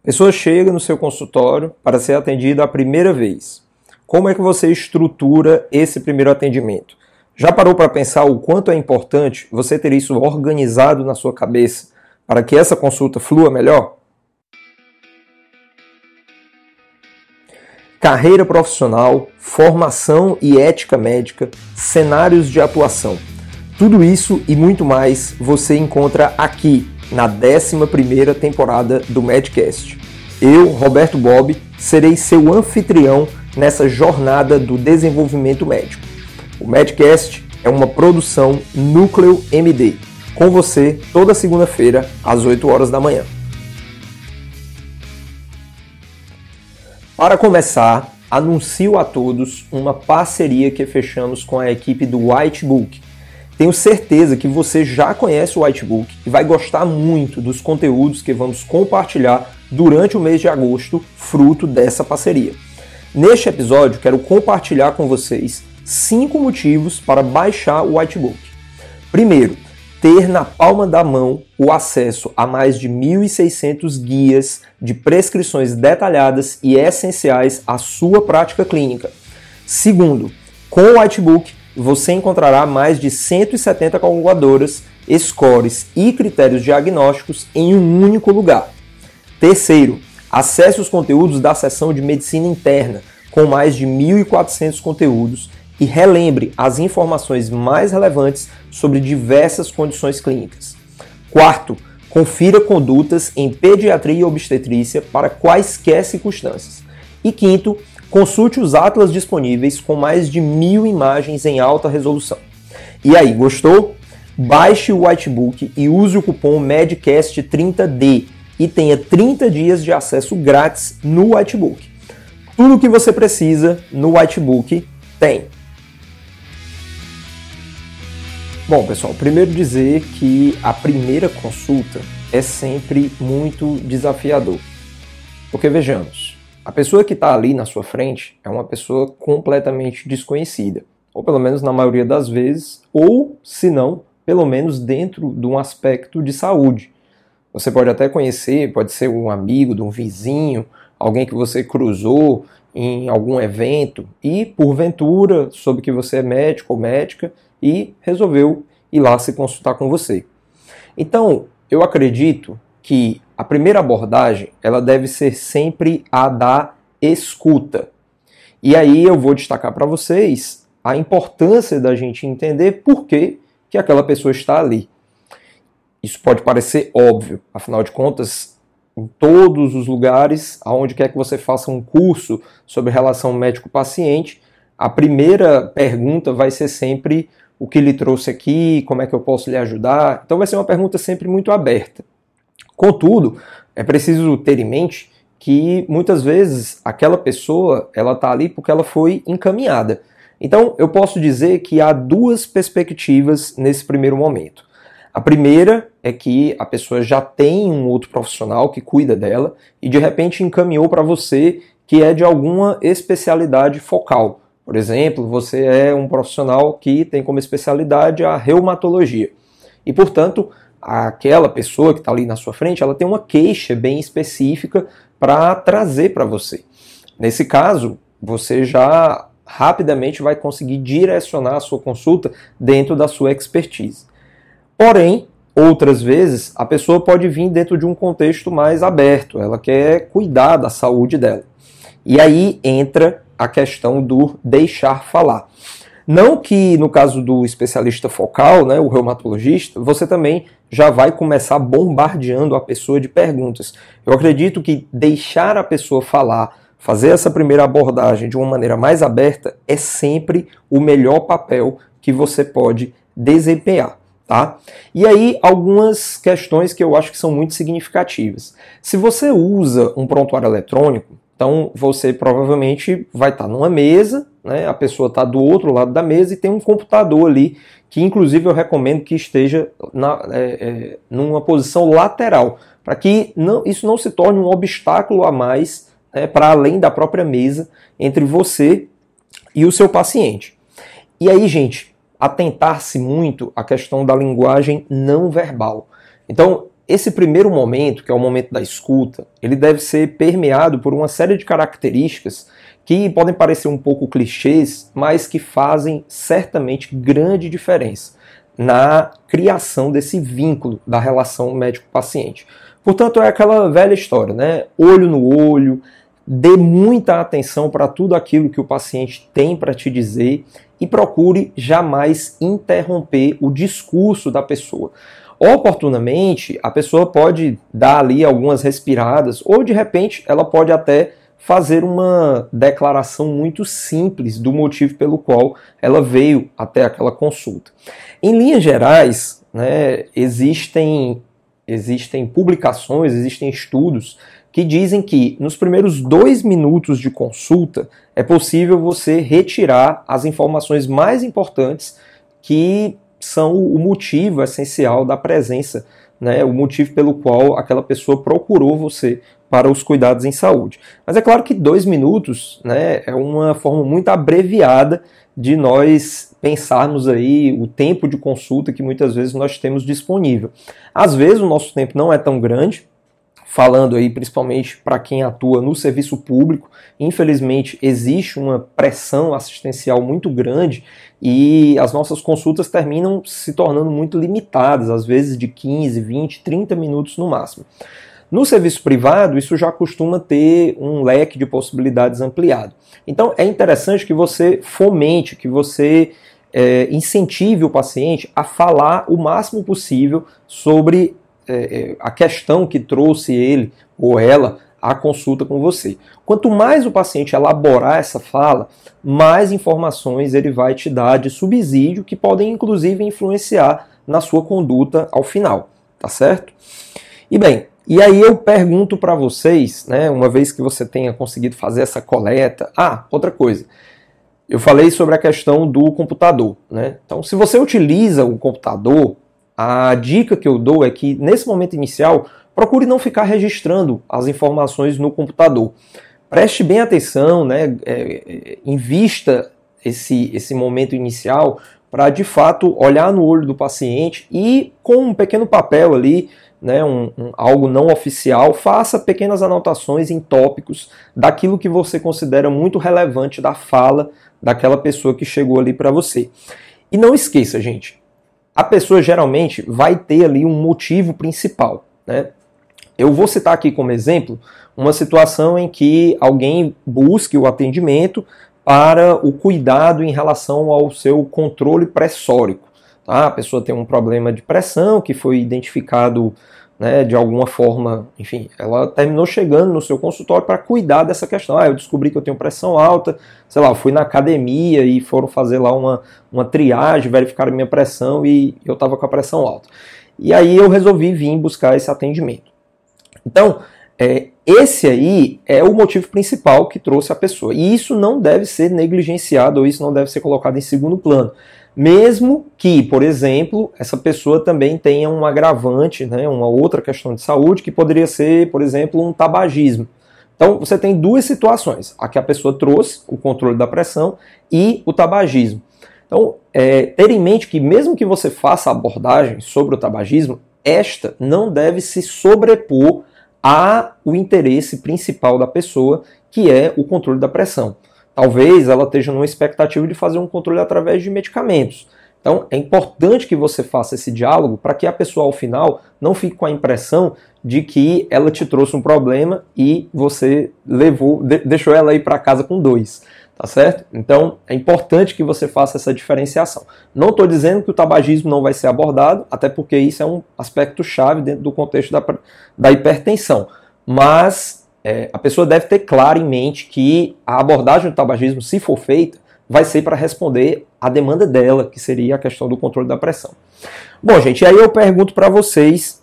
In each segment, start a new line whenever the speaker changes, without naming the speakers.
A pessoa chega no seu consultório para ser atendida a primeira vez. Como é que você estrutura esse primeiro atendimento? Já parou para pensar o quanto é importante você ter isso organizado na sua cabeça para que essa consulta flua melhor? Carreira profissional, formação e ética médica, cenários de atuação. Tudo isso e muito mais você encontra aqui na 11 temporada do Madcast. Eu, Roberto Bob, serei seu anfitrião nessa jornada do desenvolvimento médico. O Madcast é uma produção Núcleo MD. Com você toda segunda-feira às 8 horas da manhã. Para começar, anuncio a todos uma parceria que fechamos com a equipe do White Book, tenho certeza que você já conhece o Whitebook e vai gostar muito dos conteúdos que vamos compartilhar durante o mês de agosto, fruto dessa parceria. Neste episódio, quero compartilhar com vocês cinco motivos para baixar o Whitebook. Primeiro, ter na palma da mão o acesso a mais de 1.600 guias de prescrições detalhadas e essenciais à sua prática clínica. Segundo, com o Whitebook você encontrará mais de 170 calculadoras, scores e critérios diagnósticos em um único lugar. Terceiro, acesse os conteúdos da seção de medicina interna, com mais de 1.400 conteúdos, e relembre as informações mais relevantes sobre diversas condições clínicas. Quarto, confira condutas em pediatria e obstetrícia para quaisquer circunstâncias. E quinto, Consulte os atlas disponíveis com mais de mil imagens em alta resolução. E aí, gostou? Baixe o Whitebook e use o cupom MEDCAST30D e tenha 30 dias de acesso grátis no Whitebook. Tudo o que você precisa no Whitebook tem. Bom, pessoal, primeiro dizer que a primeira consulta é sempre muito desafiador. Porque vejamos, a pessoa que está ali na sua frente é uma pessoa completamente desconhecida, ou pelo menos na maioria das vezes, ou se não, pelo menos dentro de um aspecto de saúde. Você pode até conhecer, pode ser um amigo, de um vizinho, alguém que você cruzou em algum evento e, porventura, soube que você é médico ou médica e resolveu ir lá se consultar com você. Então, eu acredito que a primeira abordagem, ela deve ser sempre a da escuta. E aí eu vou destacar para vocês a importância da gente entender por que, que aquela pessoa está ali. Isso pode parecer óbvio, afinal de contas, em todos os lugares, aonde quer que você faça um curso sobre relação médico-paciente, a primeira pergunta vai ser sempre o que lhe trouxe aqui, como é que eu posso lhe ajudar. Então vai ser uma pergunta sempre muito aberta. Contudo, é preciso ter em mente que muitas vezes aquela pessoa ela está ali porque ela foi encaminhada. Então eu posso dizer que há duas perspectivas nesse primeiro momento. A primeira é que a pessoa já tem um outro profissional que cuida dela e de repente encaminhou para você que é de alguma especialidade focal. Por exemplo, você é um profissional que tem como especialidade a reumatologia. E, portanto, aquela pessoa que está ali na sua frente, ela tem uma queixa bem específica para trazer para você. Nesse caso, você já rapidamente vai conseguir direcionar a sua consulta dentro da sua expertise. Porém, outras vezes, a pessoa pode vir dentro de um contexto mais aberto, ela quer cuidar da saúde dela. E aí entra a questão do deixar falar. Não que no caso do especialista focal, né, o reumatologista, você também já vai começar bombardeando a pessoa de perguntas. Eu acredito que deixar a pessoa falar, fazer essa primeira abordagem de uma maneira mais aberta é sempre o melhor papel que você pode desempenhar. Tá? E aí, algumas questões que eu acho que são muito significativas. Se você usa um prontuário eletrônico, então você provavelmente vai estar tá numa mesa, né? a pessoa está do outro lado da mesa e tem um computador ali, que inclusive eu recomendo que esteja na, é, é, numa posição lateral, para que não, isso não se torne um obstáculo a mais né? para além da própria mesa entre você e o seu paciente. E aí, gente, atentar-se muito à questão da linguagem não verbal. Então, esse primeiro momento, que é o momento da escuta, ele deve ser permeado por uma série de características que podem parecer um pouco clichês, mas que fazem certamente grande diferença na criação desse vínculo da relação médico-paciente. Portanto, é aquela velha história, né? Olho no olho, dê muita atenção para tudo aquilo que o paciente tem para te dizer e procure jamais interromper o discurso da pessoa. Oportunamente, a pessoa pode dar ali algumas respiradas, ou de repente ela pode até fazer uma declaração muito simples do motivo pelo qual ela veio até aquela consulta. Em linhas gerais, né, existem, existem publicações, existem estudos que dizem que nos primeiros dois minutos de consulta é possível você retirar as informações mais importantes que são o motivo essencial da presença, né, o motivo pelo qual aquela pessoa procurou você para os cuidados em saúde. Mas é claro que dois minutos né, é uma forma muito abreviada de nós pensarmos aí o tempo de consulta que muitas vezes nós temos disponível. Às vezes o nosso tempo não é tão grande, falando aí principalmente para quem atua no serviço público. Infelizmente, existe uma pressão assistencial muito grande e as nossas consultas terminam se tornando muito limitadas, às vezes de 15, 20, 30 minutos no máximo. No serviço privado, isso já costuma ter um leque de possibilidades ampliado. Então, é interessante que você fomente, que você é, incentive o paciente a falar o máximo possível sobre é, é, a questão que trouxe ele ou ela à consulta com você. Quanto mais o paciente elaborar essa fala, mais informações ele vai te dar de subsídio que podem inclusive influenciar na sua conduta ao final, tá certo? E bem, e aí eu pergunto para vocês, né, uma vez que você tenha conseguido fazer essa coleta, ah, outra coisa. Eu falei sobre a questão do computador, né? Então, se você utiliza o computador a dica que eu dou é que nesse momento inicial, procure não ficar registrando as informações no computador. Preste bem atenção, né? É, é invista esse, esse momento inicial para de fato olhar no olho do paciente e com um pequeno papel ali, né, um, um, algo não oficial, faça pequenas anotações em tópicos daquilo que você considera muito relevante da fala daquela pessoa que chegou ali para você. E não esqueça, gente, a pessoa geralmente vai ter ali um motivo principal. Né? Eu vou citar aqui como exemplo uma situação em que alguém busque o atendimento para o cuidado em relação ao seu controle pressórico. Tá? A pessoa tem um problema de pressão que foi identificado né, de alguma forma, enfim, ela terminou chegando no seu consultório para cuidar dessa questão. Ah, eu descobri que eu tenho pressão alta, sei lá, fui na academia e foram fazer lá uma, uma triagem, verificaram minha pressão e eu estava com a pressão alta. E aí eu resolvi vir buscar esse atendimento. Então, é, esse aí é o motivo principal que trouxe a pessoa. E isso não deve ser negligenciado ou isso não deve ser colocado em segundo plano mesmo que, por exemplo, essa pessoa também tenha um agravante, né, uma outra questão de saúde, que poderia ser, por exemplo, um tabagismo. Então, você tem duas situações: a que a pessoa trouxe, o controle da pressão, e o tabagismo. Então, é, ter em mente que, mesmo que você faça abordagem sobre o tabagismo, esta não deve se sobrepor ao interesse principal da pessoa, que é o controle da pressão. Talvez ela esteja numa expectativa de fazer um controle através de medicamentos. Então é importante que você faça esse diálogo para que a pessoa ao final não fique com a impressão de que ela te trouxe um problema e você levou, de, deixou ela ir para casa com dois, tá certo? Então é importante que você faça essa diferenciação. Não estou dizendo que o tabagismo não vai ser abordado, até porque isso é um aspecto chave dentro do contexto da, da hipertensão, mas é, a pessoa deve ter claro em mente que a abordagem do tabagismo, se for feita, vai ser para responder à demanda dela, que seria a questão do controle da pressão. Bom, gente, aí eu pergunto para vocês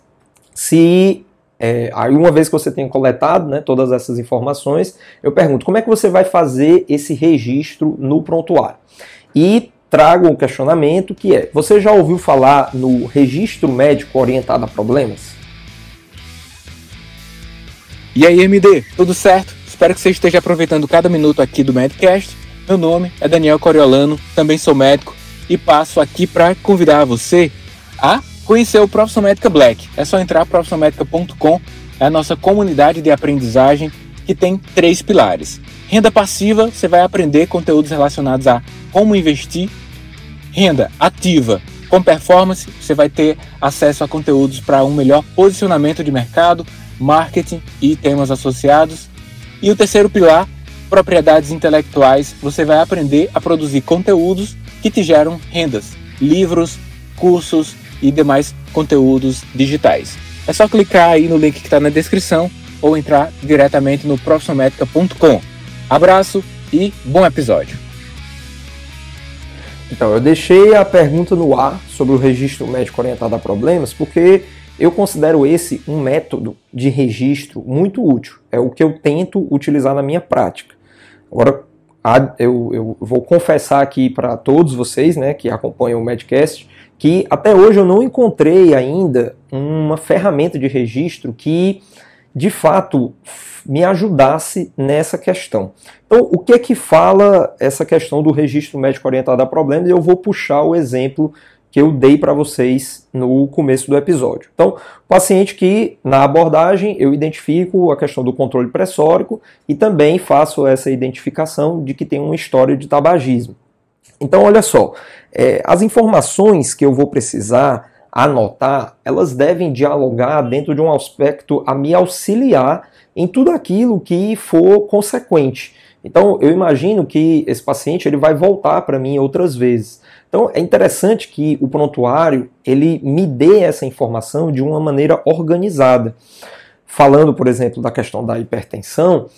se é, aí uma vez que você tenha coletado né, todas essas informações, eu pergunto como é que você vai fazer esse registro no prontuário? E trago um questionamento que é: você já ouviu falar no registro médico orientado a problemas? E aí, MD, tudo certo? Espero que você esteja aproveitando cada minuto aqui do Medcast. Meu nome é Daniel Coriolano, também sou médico e passo aqui para convidar você a conhecer o Profissão Médica Black. É só entrar profissionalmedica.com, é a nossa comunidade de aprendizagem que tem três pilares. Renda passiva, você vai aprender conteúdos relacionados a como investir. Renda ativa, com performance, você vai ter acesso a conteúdos para um melhor posicionamento de mercado, marketing e temas associados. E o terceiro pilar, propriedades intelectuais, você vai aprender a produzir conteúdos que te geram rendas, livros, cursos e demais conteúdos digitais. É só clicar aí no link que está na descrição ou entrar diretamente no profissionalmedica.com. Abraço e bom episódio! Então, eu deixei a pergunta no ar sobre o registro médico orientado a problemas, porque eu considero esse um método de registro muito útil. É o que eu tento utilizar na minha prática. Agora, eu, eu vou confessar aqui para todos vocês né, que acompanham o Medcast que até hoje eu não encontrei ainda uma ferramenta de registro que de fato me ajudasse nessa questão. Então, o que é que fala essa questão do registro médico orientado a problemas? Eu vou puxar o exemplo que eu dei para vocês no começo do episódio. Então, paciente que na abordagem eu identifico a questão do controle pressórico e também faço essa identificação de que tem uma história de tabagismo. Então, olha só, é, as informações que eu vou precisar anotar, elas devem dialogar dentro de um aspecto a me auxiliar em tudo aquilo que for consequente. Então, eu imagino que esse paciente ele vai voltar para mim outras vezes. Então é interessante que o prontuário ele me dê essa informação de uma maneira organizada. Falando, por exemplo, da questão da hipertensão,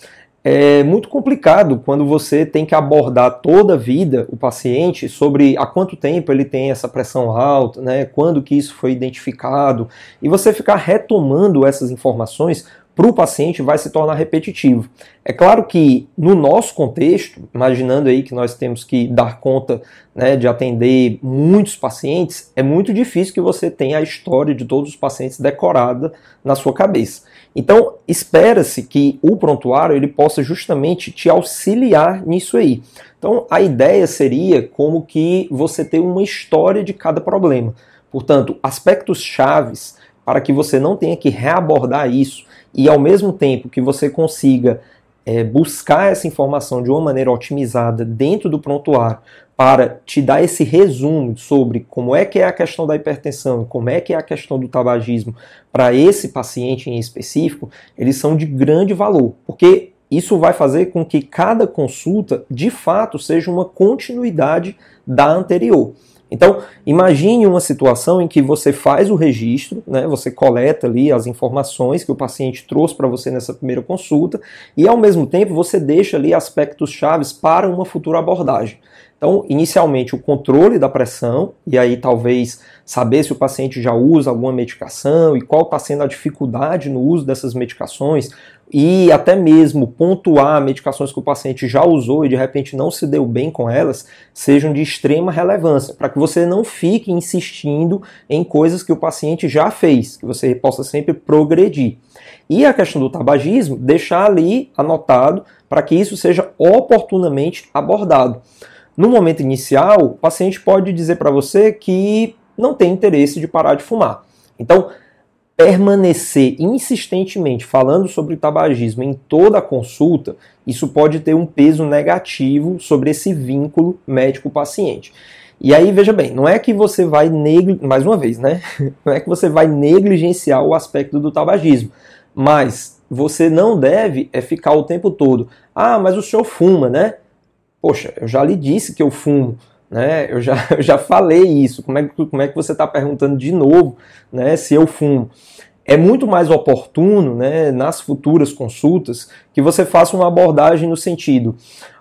é muito complicado quando você tem que abordar toda a vida o paciente sobre há quanto tempo ele tem essa pressão alta, né, quando que isso foi identificado, e você ficar retomando essas informações para o paciente vai se tornar repetitivo. É claro que no nosso contexto, imaginando aí que nós temos que dar conta né, de atender muitos pacientes, é muito difícil que você tenha a história de todos os pacientes decorada na sua cabeça. Então, espera-se que o prontuário ele possa justamente te auxiliar nisso aí. Então, a ideia seria como que você ter uma história de cada problema. Portanto, aspectos chaves para que você não tenha que reabordar isso e, ao mesmo tempo, que você consiga é, buscar essa informação de uma maneira otimizada dentro do prontuário para te dar esse resumo sobre como é que é a questão da hipertensão, como é que é a questão do tabagismo para esse paciente em específico, eles são de grande valor, porque isso vai fazer com que cada consulta de fato seja uma continuidade da anterior. Então, imagine uma situação em que você faz o registro, né, você coleta ali as informações que o paciente trouxe para você nessa primeira consulta e, ao mesmo tempo, você deixa ali aspectos chaves para uma futura abordagem. Então, inicialmente, o controle da pressão, e aí talvez saber se o paciente já usa alguma medicação e qual está sendo a dificuldade no uso dessas medicações, e até mesmo pontuar medicações que o paciente já usou e de repente não se deu bem com elas, sejam de extrema relevância, para que você não fique insistindo em coisas que o paciente já fez, que você possa sempre progredir. E a questão do tabagismo, deixar ali anotado para que isso seja oportunamente abordado. No momento inicial, o paciente pode dizer para você que não tem interesse de parar de fumar. Então, permanecer insistentemente falando sobre tabagismo em toda a consulta, isso pode ter um peso negativo sobre esse vínculo médico-paciente. E aí, veja bem, não é que você vai negli... mais uma vez, né? Não é que você vai negligenciar o aspecto do tabagismo, mas você não deve é ficar o tempo todo. Ah, mas o senhor fuma, né? Poxa, eu já lhe disse que eu fumo. Né? Eu, já, eu já falei isso. Como é, que, como é que você está perguntando de novo né, se eu fumo? É muito mais oportuno, né, nas futuras consultas, que você faça uma abordagem no sentido: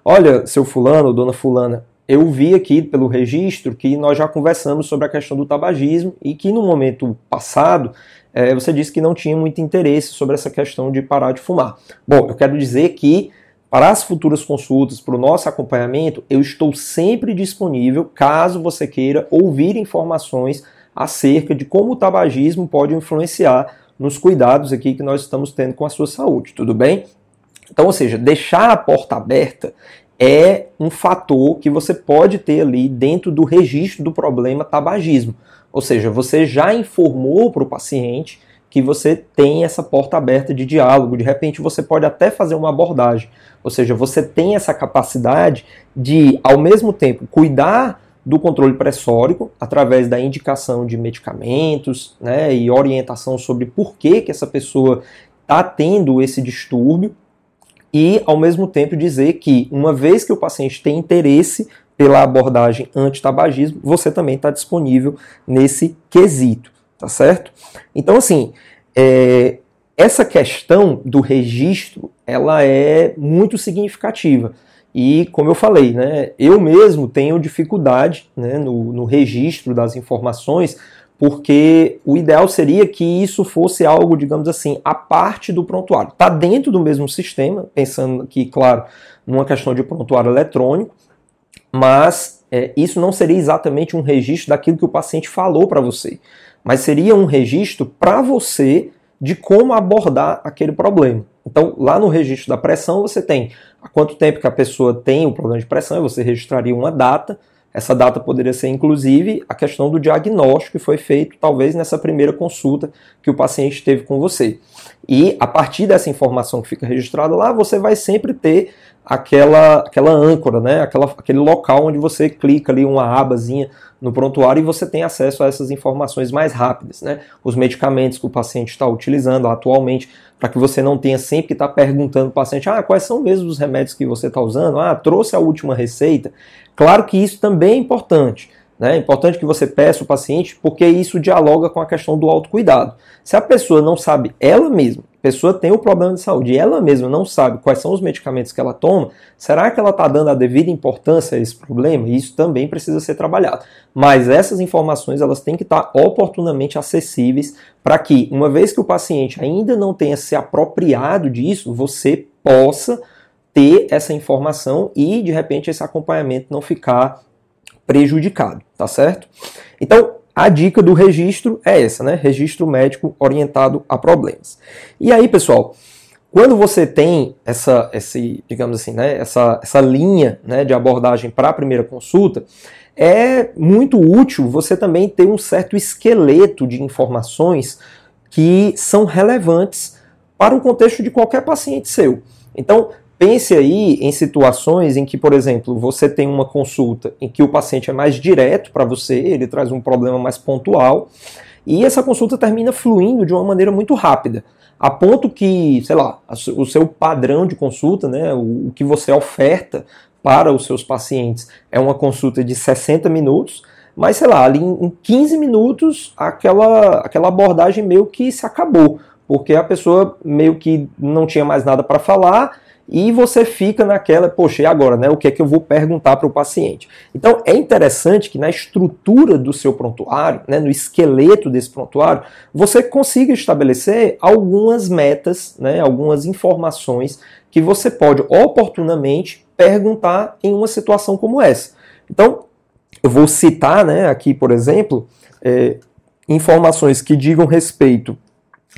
olha, seu fulano ou dona fulana, eu vi aqui pelo registro que nós já conversamos sobre a questão do tabagismo e que no momento passado é, você disse que não tinha muito interesse sobre essa questão de parar de fumar. Bom, eu quero dizer que para as futuras consultas, para o nosso acompanhamento, eu estou sempre disponível caso você queira ouvir informações acerca de como o tabagismo pode influenciar nos cuidados aqui que nós estamos tendo com a sua saúde, tudo bem? Então, ou seja, deixar a porta aberta é um fator que você pode ter ali dentro do registro do problema tabagismo. Ou seja, você já informou para o paciente que você tem essa porta aberta de diálogo. De repente, você pode até fazer uma abordagem. Ou seja, você tem essa capacidade de, ao mesmo tempo, cuidar do controle pressórico através da indicação de medicamentos né, e orientação sobre por que, que essa pessoa está tendo esse distúrbio e, ao mesmo tempo, dizer que, uma vez que o paciente tem interesse pela abordagem anti-tabagismo, você também está disponível nesse quesito tá certo? Então, assim, é, essa questão do registro, ela é muito significativa. E, como eu falei, né, eu mesmo tenho dificuldade né, no, no registro das informações, porque o ideal seria que isso fosse algo, digamos assim, a parte do prontuário. Está dentro do mesmo sistema, pensando aqui, claro, numa questão de prontuário eletrônico, mas é, isso não seria exatamente um registro daquilo que o paciente falou para você mas seria um registro para você de como abordar aquele problema. Então, lá no registro da pressão, você tem há quanto tempo que a pessoa tem o problema de pressão, e você registraria uma data. Essa data poderia ser, inclusive, a questão do diagnóstico que foi feito, talvez, nessa primeira consulta que o paciente teve com você. E a partir dessa informação que fica registrada lá, você vai sempre ter aquela, aquela âncora, né? aquela, aquele local onde você clica ali uma abazinha no prontuário e você tem acesso a essas informações mais rápidas. Né? Os medicamentos que o paciente está utilizando atualmente, para que você não tenha sempre que estar tá perguntando para o paciente ah, quais são mesmo os remédios que você está usando, ah, trouxe a última receita. Claro que isso também é importante. Né? É importante que você peça o paciente, porque isso dialoga com a questão do autocuidado. Se a pessoa não sabe ela mesma, a pessoa tem um problema de saúde e ela mesma não sabe quais são os medicamentos que ela toma, será que ela está dando a devida importância a esse problema? Isso também precisa ser trabalhado. Mas essas informações elas têm que estar tá oportunamente acessíveis para que, uma vez que o paciente ainda não tenha se apropriado disso, você possa ter essa informação e, de repente, esse acompanhamento não ficar prejudicado, tá certo? Então, a dica do registro é essa, né? Registro médico orientado a problemas. E aí, pessoal, quando você tem essa, esse, digamos assim, né, essa, essa linha né, de abordagem para a primeira consulta, é muito útil você também ter um certo esqueleto de informações que são relevantes para o contexto de qualquer paciente seu. Então, Pense aí em situações em que, por exemplo, você tem uma consulta em que o paciente é mais direto para você, ele traz um problema mais pontual, e essa consulta termina fluindo de uma maneira muito rápida, a ponto que, sei lá, o seu padrão de consulta, né, o que você oferta para os seus pacientes é uma consulta de 60 minutos, mas sei lá, ali em 15 minutos aquela, aquela abordagem meio que se acabou, porque a pessoa meio que não tinha mais nada para falar e você fica naquela, poxa, e agora, né? O que é que eu vou perguntar para o paciente? Então é interessante que na estrutura do seu prontuário, né, no esqueleto desse prontuário, você consiga estabelecer algumas metas, né, algumas informações que você pode oportunamente perguntar em uma situação como essa. Então, eu vou citar né, aqui, por exemplo, é, informações que digam respeito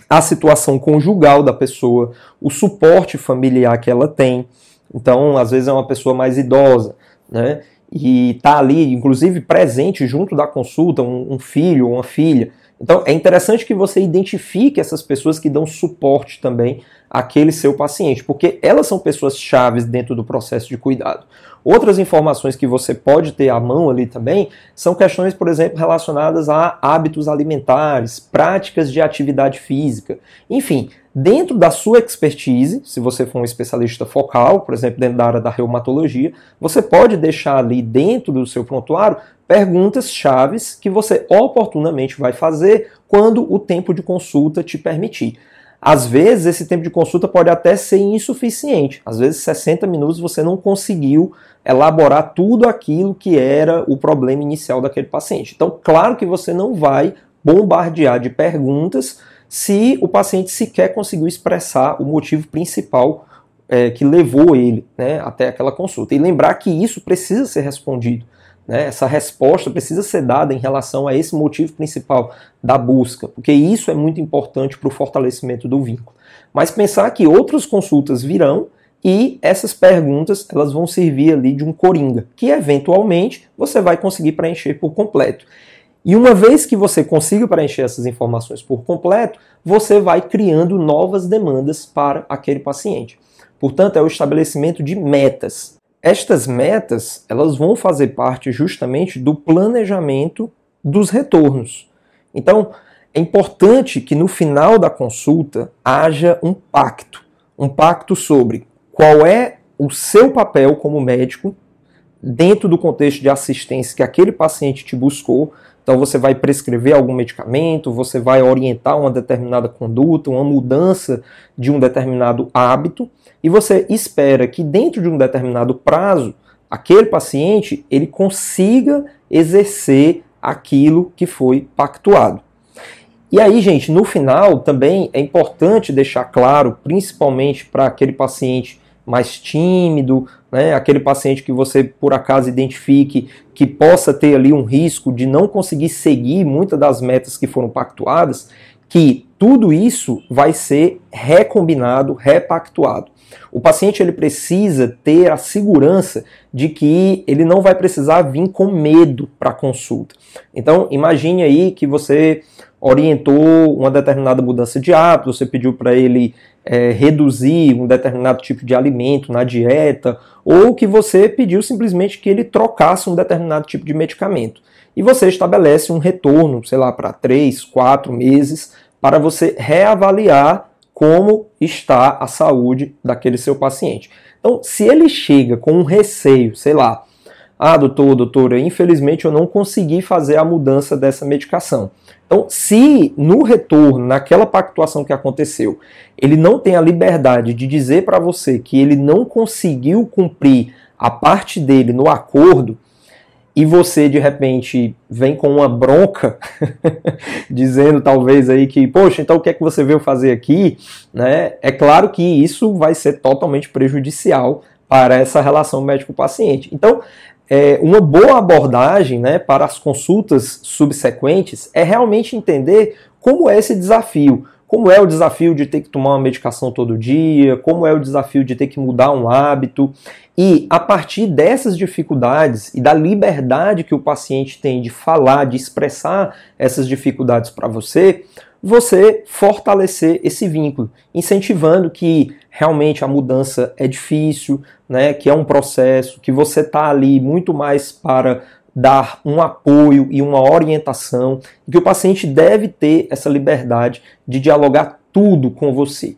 a situação conjugal da pessoa, o suporte familiar que ela tem. Então, às vezes é uma pessoa mais idosa, né? e está ali, inclusive presente junto da consulta, um, um filho, uma filha. Então é interessante que você identifique essas pessoas que dão suporte também àquele seu paciente, porque elas são pessoas chaves dentro do processo de cuidado. Outras informações que você pode ter à mão ali também são questões, por exemplo, relacionadas a hábitos alimentares, práticas de atividade física. Enfim, dentro da sua expertise, se você for um especialista focal, por exemplo, dentro da área da reumatologia, você pode deixar ali dentro do seu prontuário perguntas chaves que você oportunamente vai fazer quando o tempo de consulta te permitir. Às vezes, esse tempo de consulta pode até ser insuficiente. Às vezes, 60 minutos você não conseguiu elaborar tudo aquilo que era o problema inicial daquele paciente. Então, claro que você não vai bombardear de perguntas se o paciente sequer conseguiu expressar o motivo principal é, que levou ele né, até aquela consulta. E lembrar que isso precisa ser respondido. Né? Essa resposta precisa ser dada em relação a esse motivo principal da busca, porque isso é muito importante para o fortalecimento do vínculo. Mas pensar que outras consultas virão e essas perguntas elas vão servir ali de um coringa, que eventualmente você vai conseguir preencher por completo. E uma vez que você consiga preencher essas informações por completo, você vai criando novas demandas para aquele paciente. Portanto, é o estabelecimento de metas. Estas metas, elas vão fazer parte justamente do planejamento dos retornos. Então, é importante que no final da consulta haja um pacto, um pacto sobre qual é o seu papel como médico dentro do contexto de assistência que aquele paciente te buscou, então você vai prescrever algum medicamento, você vai orientar uma determinada conduta, uma mudança de um determinado hábito, e você espera que dentro de um determinado prazo, aquele paciente ele consiga exercer aquilo que foi pactuado. E aí, gente, no final também é importante deixar claro, principalmente para aquele paciente mais tímido, né? aquele paciente que você por acaso identifique que possa ter ali um risco de não conseguir seguir muitas das metas que foram pactuadas, que tudo isso vai ser recombinado, repactuado. O paciente ele precisa ter a segurança de que ele não vai precisar vir com medo para a consulta. Então, imagine aí que você orientou uma determinada mudança de hábito, você pediu para ele é, reduzir um determinado tipo de alimento na dieta, ou que você pediu simplesmente que ele trocasse um determinado tipo de medicamento. E você estabelece um retorno, sei lá, para três, quatro meses, para você reavaliar como está a saúde daquele seu paciente. Então, se ele chega com um receio, sei lá, ah, doutor, doutora, infelizmente eu não consegui fazer a mudança dessa medicação. Então, se no retorno, naquela pactuação que aconteceu, ele não tem a liberdade de dizer para você que ele não conseguiu cumprir a parte dele no acordo, e você de repente vem com uma bronca dizendo talvez aí que poxa então o que é que você veio fazer aqui né é claro que isso vai ser totalmente prejudicial para essa relação médico-paciente então é, uma boa abordagem né, para as consultas subsequentes é realmente entender como é esse desafio. Como é o desafio de ter que tomar uma medicação todo dia, como é o desafio de ter que mudar um hábito. E a partir dessas dificuldades e da liberdade que o paciente tem de falar, de expressar essas dificuldades para você, você fortalecer esse vínculo, incentivando que realmente a mudança é difícil, né, que é um processo, que você está ali muito mais para dar um apoio e uma orientação, que o paciente deve ter essa liberdade de dialogar tudo com você.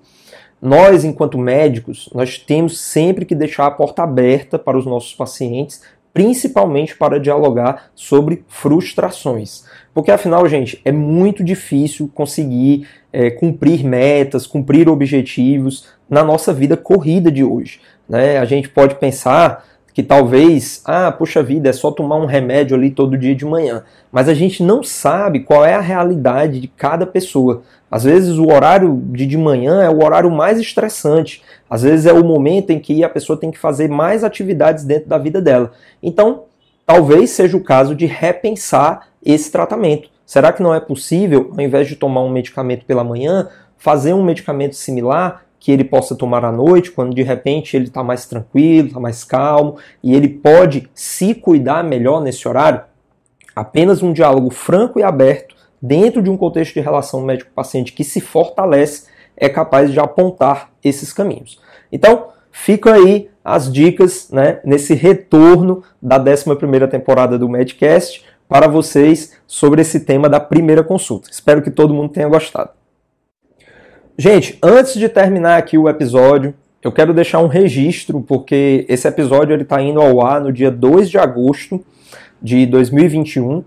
Nós, enquanto médicos, nós temos sempre que deixar a porta aberta para os nossos pacientes principalmente para dialogar sobre frustrações. Porque afinal, gente, é muito difícil conseguir é, cumprir metas, cumprir objetivos na nossa vida corrida de hoje. Né? A gente pode pensar que talvez, ah, poxa vida, é só tomar um remédio ali todo dia de manhã. Mas a gente não sabe qual é a realidade de cada pessoa. Às vezes o horário de de manhã é o horário mais estressante. Às vezes é o momento em que a pessoa tem que fazer mais atividades dentro da vida dela. Então, talvez seja o caso de repensar esse tratamento. Será que não é possível, ao invés de tomar um medicamento pela manhã, fazer um medicamento similar que ele possa tomar à noite, quando de repente ele está mais tranquilo, está mais calmo e ele pode se cuidar melhor nesse horário? Apenas um diálogo franco e aberto dentro de um contexto de relação médico-paciente que se fortalece, é capaz de apontar esses caminhos. Então, fica aí as dicas né, nesse retorno da 11 temporada do Medcast para vocês sobre esse tema da primeira consulta. Espero que todo mundo tenha gostado. Gente, antes de terminar aqui o episódio, eu quero deixar um registro, porque esse episódio está indo ao ar no dia 2 de agosto de 2021.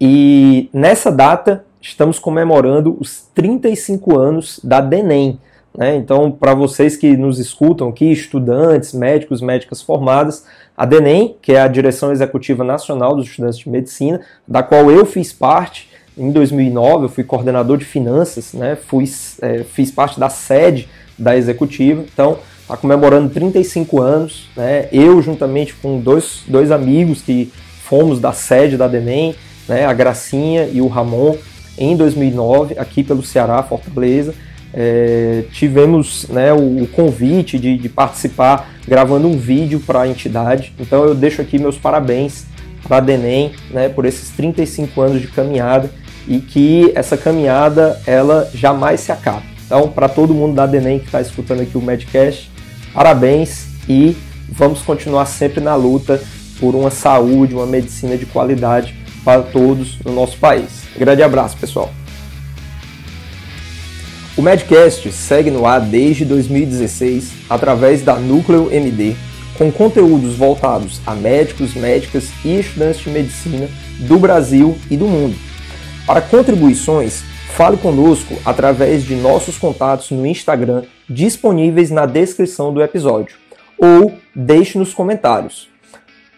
E nessa data estamos comemorando os 35 anos da DENEM. Né? Então, para vocês que nos escutam aqui, estudantes, médicos, médicas formadas, a DENEM, que é a Direção Executiva Nacional dos Estudantes de Medicina, da qual eu fiz parte em 2009, eu fui coordenador de finanças, né? fui, é, fiz parte da sede da executiva. Então, está comemorando 35 anos. Né? Eu, juntamente com dois, dois amigos que fomos da sede da DENEM, né, a Gracinha e o Ramon, em 2009, aqui pelo Ceará, Fortaleza. É, tivemos né, o, o, convite de, de, participar gravando um vídeo para a entidade. Então eu deixo aqui meus parabéns para a Denem né, por esses 35 anos de caminhada e que essa caminhada ela jamais se acabe. Então, para todo mundo da Denem que está escutando aqui o Medcast, parabéns e vamos continuar sempre na luta por uma saúde, uma medicina de qualidade para todos no nosso país. grande abraço, pessoal. O Medcast segue no ar desde 2016 através da Núcleo MD, com conteúdos voltados a médicos, médicas e estudantes de medicina do Brasil e do mundo. Para contribuições, fale conosco através de nossos contatos no Instagram disponíveis na descrição do episódio ou deixe nos comentários.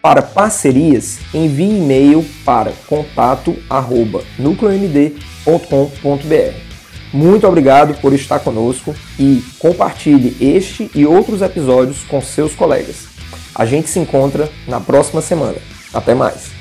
Para parcerias, envie e-mail para contato@nucleomd.com.br. Muito obrigado por estar conosco e compartilhe este e outros episódios com seus colegas. A gente se encontra na próxima semana. Até mais!